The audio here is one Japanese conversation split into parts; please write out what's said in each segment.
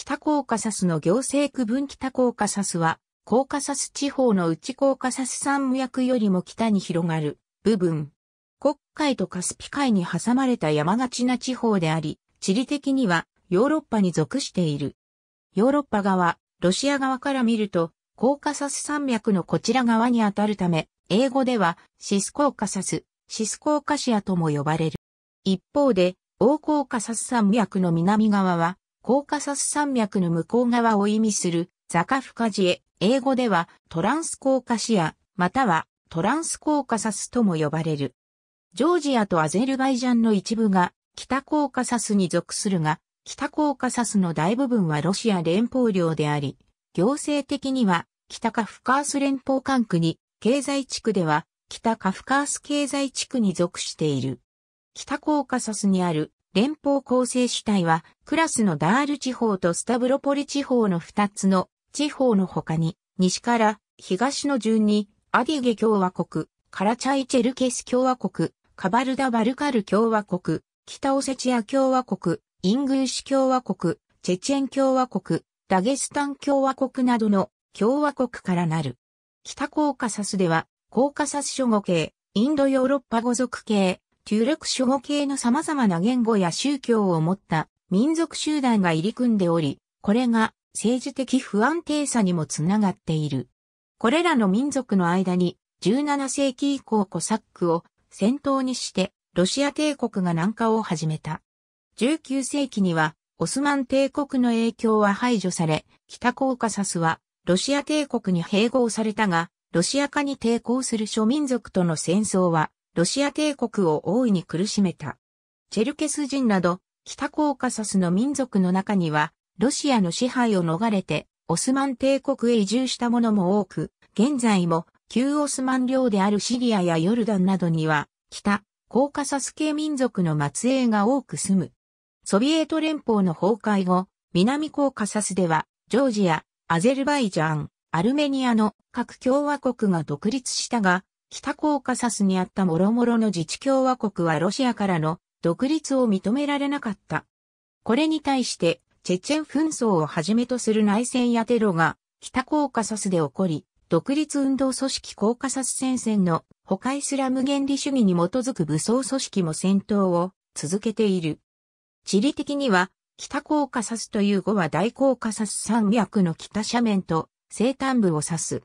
北コーカサスの行政区分北コーカサスは、コーカサス地方の内コーカサス山脈よりも北に広がる部分。国海とカスピ海に挟まれた山がちな地方であり、地理的にはヨーロッパに属している。ヨーロッパ側、ロシア側から見ると、コーカサス山脈のこちら側にあたるため、英語ではシスコーカサス、シスコーカシアとも呼ばれる。一方で、オーコーカサス山脈の南側はコーカサス山脈の向こう側を意味するザカフカジエ、英語ではトランスコーカシア、またはトランスコーカサスとも呼ばれる。ジョージアとアゼルバイジャンの一部が北コーカサスに属するが、北コーカサスの大部分はロシア連邦領であり、行政的には北カフカース連邦管区に、経済地区では北カフカース経済地区に属している。北コーカサスにある連邦構成主体は、クラスのダール地方とスタブロポリ地方の二つの地方の他に、西から東の順に、アディゲ共和国、カラチャイチェルケス共和国、カバルダ・バルカル共和国、北オセチア共和国、イングーシ共和国、チェチェン共和国、ダゲスタン共和国などの共和国からなる。北コーカサスでは、コーカサス諸語系、インドヨーロッパ語族系、中暦諸歩系の様々な言語や宗教を持った民族集団が入り組んでおり、これが政治的不安定さにもつながっている。これらの民族の間に17世紀以降コサックを先頭にしてロシア帝国が南下を始めた。19世紀にはオスマン帝国の影響は排除され、北コーカサスはロシア帝国に併合されたが、ロシア化に抵抗する諸民族との戦争はロシア帝国を大いに苦しめた。チェルケス人など、北コーカサスの民族の中には、ロシアの支配を逃れて、オスマン帝国へ移住した者も多く、現在も、旧オスマン領であるシリアやヨルダンなどには、北、コーカサス系民族の末裔が多く住む。ソビエト連邦の崩壊後、南コーカサスでは、ジョージア、アゼルバイジャン、アルメニアの各共和国が独立したが、北コーカサスにあった諸々の自治共和国はロシアからの独立を認められなかった。これに対して、チェチェン紛争をはじめとする内戦やテロが、北コーカサスで起こり、独立運動組織コーカサス戦線の他イスラム原理主義に基づく武装組織も戦闘を続けている。地理的には、北コーカサスという語は大コーカサス山脈の北斜面と西端部を指す。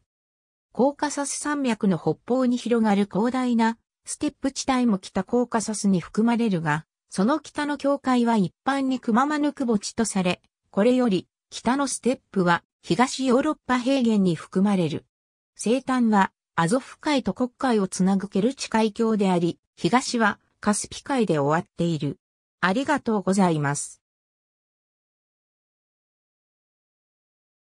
コーカサス山脈の北方に広がる広大なステップ地帯も北コーカサスに含まれるが、その北の境界は一般にクママヌク墓地とされ、これより北のステップは東ヨーロッパ平原に含まれる。西端はアゾフ海と黒海をつなぐケルチ海峡であり、東はカスピ海で終わっている。ありがとうございます。